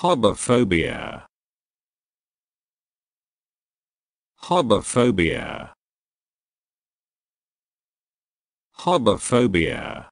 Hobophobia. Hobophobia. Hobophobia.